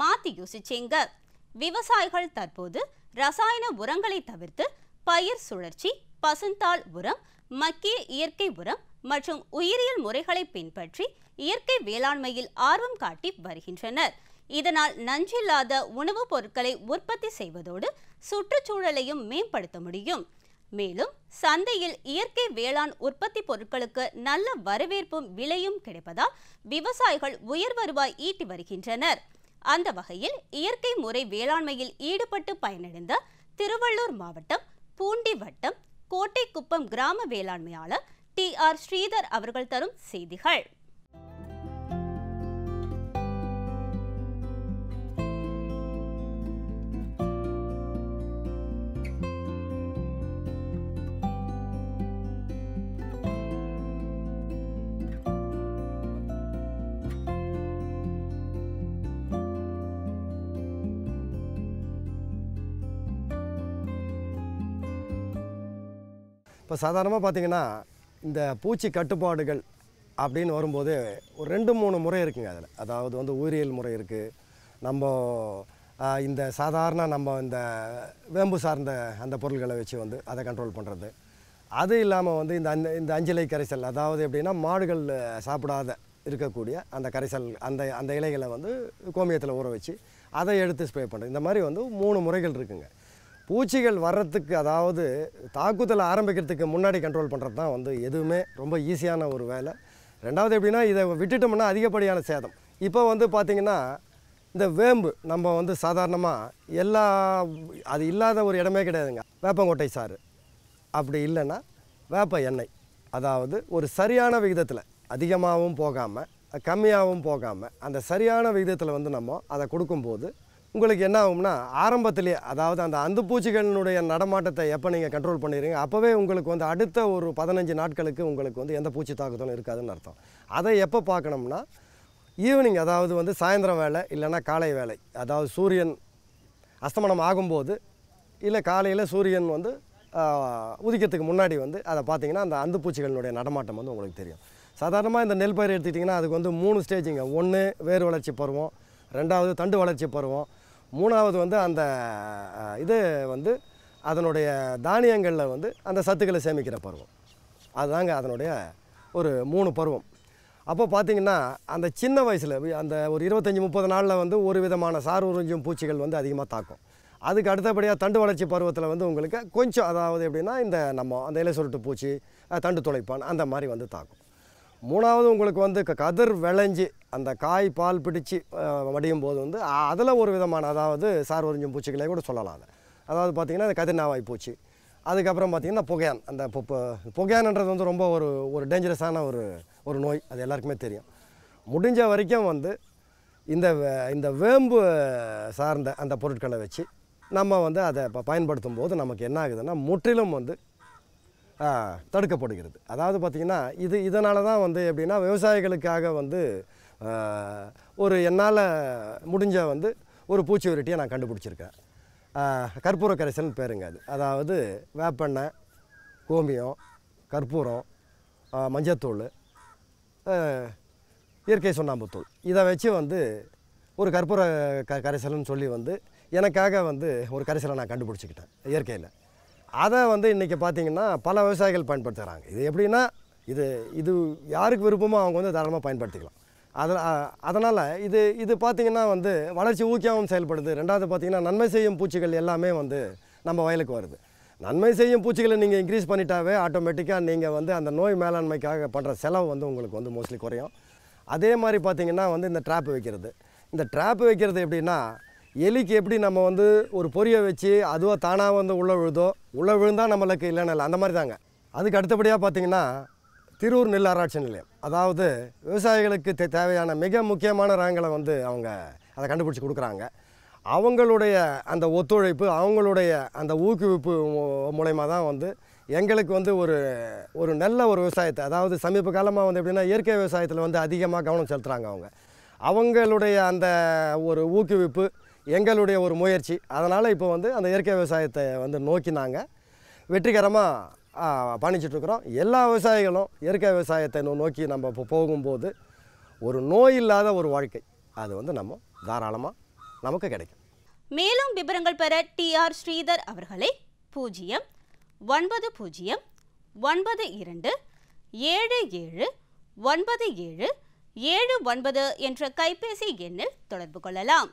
மாத்தி யோசிச்சிங்க விவசாயிகள் தற்போது ரசாயன உரங்களை தவிர்த்து பயிர் சுழற்சி பசுந்தாள் உரம் மக்கிய இயற்கை உரம் மற்றும் உயிரியல் முறைகளை பின்பற்றி இயற்கை வேளாண்மையில் ஆர்வம் காட்டி வருகின்றனர் இதனால் நஞ்சில்லாத உணவுப் பொருட்களை உற்பத்தி செய்வதோடு சுற்றுச்சூழலையும் மேம்படுத்த முடியும் மேலும் சந்தையில் இயற்கை வேளாண் உற்பத்தி பொருட்களுக்கு நல்ல வரவேற்பும் விலையும் கிடைப்பதால் விவசாயிகள் உயர் வருவாய் ஈட்டி வருகின்றனர் அந்த வகையில் இயற்கை முறை வேளாண்மையில் ஈடுபட்டு பயனடைந்த திருவள்ளூர் மாவட்டம் பூண்டி வட்டம் கோட்டைக்குப்பம் கிராம வேளாண்மையாளர் டி ஆர் ஸ்ரீதர் அவர்கள் தரும் செய்திகள் இப்போ சாதாரணமாக பார்த்திங்கன்னா இந்த பூச்சி கட்டுப்பாடுகள் அப்படின்னு வரும்போது ஒரு ரெண்டு மூணு முறை இருக்குங்க அதில் அதாவது வந்து உயிரியல் முறை இருக்குது நம்ம இந்த சாதாரண நம்ம இந்த வேம்பு சார்ந்த அந்த பொருள்களை வச்சு வந்து அதை கண்ட்ரோல் பண்ணுறது அது இல்லாமல் வந்து இந்த அந்த இந்த அஞ்சலை கரைசல் அதாவது எப்படின்னா மாடுகள் சாப்பிடாத இருக்கக்கூடிய அந்த கரைசல் அந்த அந்த இலைகளை வந்து கோமியத்தில் ஊற வச்சு அதை எடுத்து ஸ்ப்ரே பண்ணுறது இந்த மாதிரி வந்து மூணு முறைகள் இருக்குங்க பூச்சிகள் வர்றதுக்கு அதாவது தாக்குதல் ஆரம்பிக்கிறதுக்கு முன்னாடி கண்ட்ரோல் பண்ணுறது தான் வந்து எதுவுமே ரொம்ப ஈஸியான ஒரு வேலை ரெண்டாவது எப்படின்னா இதை விட்டுட்டோம்னா அதிகப்படியான சேதம் இப்போ வந்து பார்த்திங்கன்னா இந்த வேம்பு நம்ம வந்து சாதாரணமாக எல்லா அது இல்லாத ஒரு இடமே கிடையாதுங்க வேப்பங்கோட்டை சாறு அப்படி இல்லைன்னா வேப்ப எண்ணெய் அதாவது ஒரு சரியான விகிதத்தில் அதிகமாகவும் போகாமல் கம்மியாகவும் போகாமல் அந்த சரியான விகிதத்தில் வந்து நம்ம அதை கொடுக்கும்போது உங்களுக்கு என்ன ஆகும்னா ஆரம்பத்திலேயே அதாவது அந்த அந்த பூச்சிகளினுடைய நடமாட்டத்தை எப்போ நீங்கள் கண்ட்ரோல் பண்ணிடுறீங்க அப்போவே உங்களுக்கு வந்து அடுத்த ஒரு பதினஞ்சு நாட்களுக்கு உங்களுக்கு வந்து எந்த பூச்சி தாக்குதலும் இருக்காதுன்னு அர்த்தம் அதை எப்போ பார்க்கணும்னா ஈவினிங் அதாவது வந்து சாயந்தரம் வேலை இல்லைன்னா காலை வேலை அதாவது சூரியன் அஸ்தமனம் ஆகும்போது இல்லை காலையில் சூரியன் வந்து உதிக்கிறதுக்கு முன்னாடி வந்து அதை பார்த்திங்கன்னா அந்த அந்த பூச்சிகளினுடைய நடமாட்டம் வந்து உங்களுக்கு தெரியும் சாதாரணமாக இந்த நெல் பயிர் எடுத்துக்கிட்டிங்கன்னா அதுக்கு வந்து மூணு ஸ்டேஜிங்க ஒன்று வேர் வளர்ச்சி பருவம் ரெண்டாவது தண்டு வளர்ச்சி பருவம் மூணாவது வந்து அந்த இது வந்து அதனுடைய தானியங்களில் வந்து அந்த சத்துக்களை சேமிக்கிற பருவம் அதுதாங்க அதனுடைய ஒரு மூணு பருவம் அப்போ பார்த்திங்கன்னா அந்த சின்ன வயசில் அந்த ஒரு இருபத்தஞ்சி முப்பது நாளில் வந்து ஒரு விதமான சார் உறிஞ்சும் பூச்சிகள் வந்து அதிகமாக தாக்கும் அதுக்கு அடுத்தபடியாக தண்டு வளர்ச்சி பருவத்தில் வந்து உங்களுக்கு கொஞ்சம் அதாவது எப்படின்னா இந்த நம்ம அந்த இலை சுருட்டு பூச்சி தண்டு துளைப்பான் அந்த மாதிரி வந்து தாக்கும் மூணாவது உங்களுக்கு வந்து கதிர் விளைஞ்சி அந்த காய் பால் பிடிச்சி வடியும் போது வந்து அதில் ஒரு விதமான அதாவது சார் உறிஞ்சும் பூச்சிகளே கூட சொல்லலாம் அதை அதாவது பார்த்திங்கன்னா அந்த கதிர்நாவாய் பூச்சி அதுக்கப்புறம் பார்த்திங்கன்னா புகையான் அந்த புகையான்ன்றது வந்து ரொம்ப ஒரு ஒரு டேஞ்சரஸான ஒரு ஒரு நோய் அது எல்லாருக்குமே தெரியும் முடிஞ்ச வரைக்கும் வந்து இந்த இந்த வேம்பு சார்ந்த அந்த பொருட்களை வச்சு நம்ம வந்து அதை இப்போ பயன்படுத்தும் போது நமக்கு என்ன ஆகுதுன்னா முற்றிலும் வந்து தடுக்கப்படுகிறது அதாவது பார்த்திங்கன்னா இது இதனால தான் வந்து எப்படின்னா விவசாயிகளுக்காக வந்து ஒரு என்னால் முடிஞ்ச வந்து ஒரு பூச்சி வெரைட்டியை நான் கண்டுபிடிச்சிருக்கேன் கற்பூர கரைசல்னு பேருங்க அது அதாவது வேப்பெண்ணெய் கோமியம் கற்பூரம் மஞ்சத்தூள் இயற்கை சுண்ணாம்புத்தூள் இதை வச்சு வந்து ஒரு கற்பூர க கரைசல்னு சொல்லி வந்து எனக்காக வந்து ஒரு கரைசலை நான் கண்டுபிடிச்சிக்கிட்டேன் இயற்கையில் அதை வந்து இன்றைக்கி பார்த்திங்கன்னா பல விவசாயிகள் பயன்படுத்துகிறாங்க இது எப்படின்னா இது இது யாருக்கு விருப்பமோ அவங்க வந்து தாராளமாக பயன்படுத்திக்கலாம் அதில் அதனால் இது இது பார்த்திங்கன்னா வந்து வளர்ச்சி ஊக்கியாகவும் செயல்படுது ரெண்டாவது பார்த்திங்கன்னா நன்மை செய்யும் பூச்சிகள் எல்லாமே வந்து நம்ம வயலுக்கு வருது நன்மை செய்யும் பூச்சிகளை நீங்கள் இன்க்ரீஸ் பண்ணிட்டாவே ஆட்டோமேட்டிக்காக நீங்கள் வந்து அந்த நோய் மேலாண்மைக்காக பண்ணுற செலவு வந்து உங்களுக்கு வந்து மோஸ்ட்லி குறையும் அதே மாதிரி பார்த்திங்கன்னா வந்து இந்த ட்ராப் வைக்கிறது இந்த ட்ராப் வைக்கிறது எப்படின்னா எலிக்கு எப்படி நம்ம வந்து ஒரு பொரியை வச்சு அதுவாக தானாக வந்து உள்ளே விழுதோ உள்ளே விழுந்தால் நம்மளுக்கு இல்லைன்னு இல்லை அந்த மாதிரி தாங்க அதுக்கு அடுத்தபடியாக பார்த்திங்கன்னா திருவூர் நெல் ஆராய்ச்சி நிலையம் அதாவது விவசாயிகளுக்கு தே தேவையான மிக முக்கியமான ரகங்களை வந்து அவங்க அதை கண்டுபிடிச்சி கொடுக்குறாங்க அவங்களுடைய அந்த ஒத்துழைப்பு அவங்களுடைய அந்த ஊக்குவிப்பு மூலயமா தான் வந்து எங்களுக்கு வந்து ஒரு ஒரு நல்ல ஒரு விவசாயத்தை அதாவது சமீப காலமாக வந்து எப்படின்னா இயற்கை விவசாயத்தில் வந்து அதிகமாக கவனம் செலுத்துகிறாங்க அவங்க அவங்களுடைய அந்த ஒரு ஊக்குவிப்பு எங்களுடைய ஒரு முயற்சி அதனால் இப்போ வந்து அந்த இயற்கை விவசாயத்தை வந்து நோக்கி நாங்கள் வெற்றிகரமாக பயணிச்சிட்ருக்குறோம் எல்லா விவசாயிகளும் இயற்கை விவசாயத்தை நோக்கி நம்ம இப்போ போகும்போது ஒரு நோய் இல்லாத ஒரு வாழ்க்கை அது வந்து நம்ம தாராளமாக நமக்கு கிடைக்கும் மேலும் விவரங்கள் பெற டி ஆர் ஸ்ரீதர் அவர்களை பூஜ்ஜியம் ஒன்பது பூஜ்ஜியம் ஒன்பது இரண்டு ஏழு ஏழு ஒன்பது ஏழு ஏழு ஒன்பது என்ற கைபேசி எண்ணில் தொடர்பு கொள்ளலாம்